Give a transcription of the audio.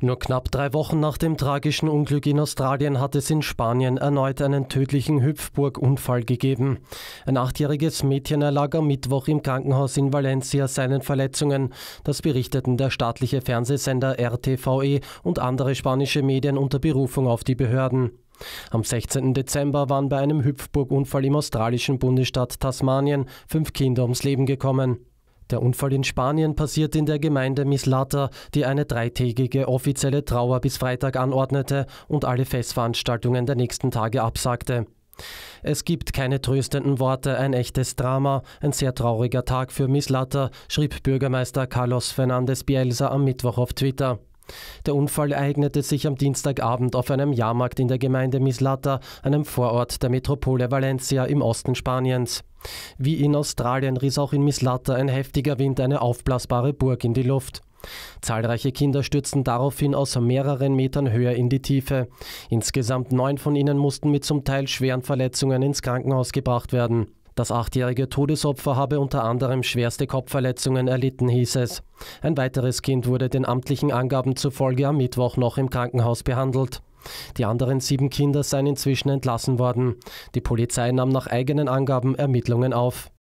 Nur knapp drei Wochen nach dem tragischen Unglück in Australien hat es in Spanien erneut einen tödlichen Hüpfburg-Unfall gegeben. Ein achtjähriges Mädchen erlag am Mittwoch im Krankenhaus in Valencia seinen Verletzungen. Das berichteten der staatliche Fernsehsender RTVE und andere spanische Medien unter Berufung auf die Behörden. Am 16. Dezember waren bei einem Hüpfburg-Unfall im australischen Bundesstaat Tasmanien fünf Kinder ums Leben gekommen. Der Unfall in Spanien passiert in der Gemeinde Mislata, die eine dreitägige offizielle Trauer bis Freitag anordnete und alle Festveranstaltungen der nächsten Tage absagte. Es gibt keine tröstenden Worte, ein echtes Drama, ein sehr trauriger Tag für Mislata, schrieb Bürgermeister Carlos Fernandez Bielsa am Mittwoch auf Twitter. Der Unfall ereignete sich am Dienstagabend auf einem Jahrmarkt in der Gemeinde Mislata, einem Vorort der Metropole Valencia im Osten Spaniens. Wie in Australien riss auch in Mislata ein heftiger Wind eine aufblasbare Burg in die Luft. Zahlreiche Kinder stürzten daraufhin aus mehreren Metern Höhe in die Tiefe. Insgesamt neun von ihnen mussten mit zum Teil schweren Verletzungen ins Krankenhaus gebracht werden. Das achtjährige Todesopfer habe unter anderem schwerste Kopfverletzungen erlitten, hieß es. Ein weiteres Kind wurde den amtlichen Angaben zufolge am Mittwoch noch im Krankenhaus behandelt. Die anderen sieben Kinder seien inzwischen entlassen worden. Die Polizei nahm nach eigenen Angaben Ermittlungen auf.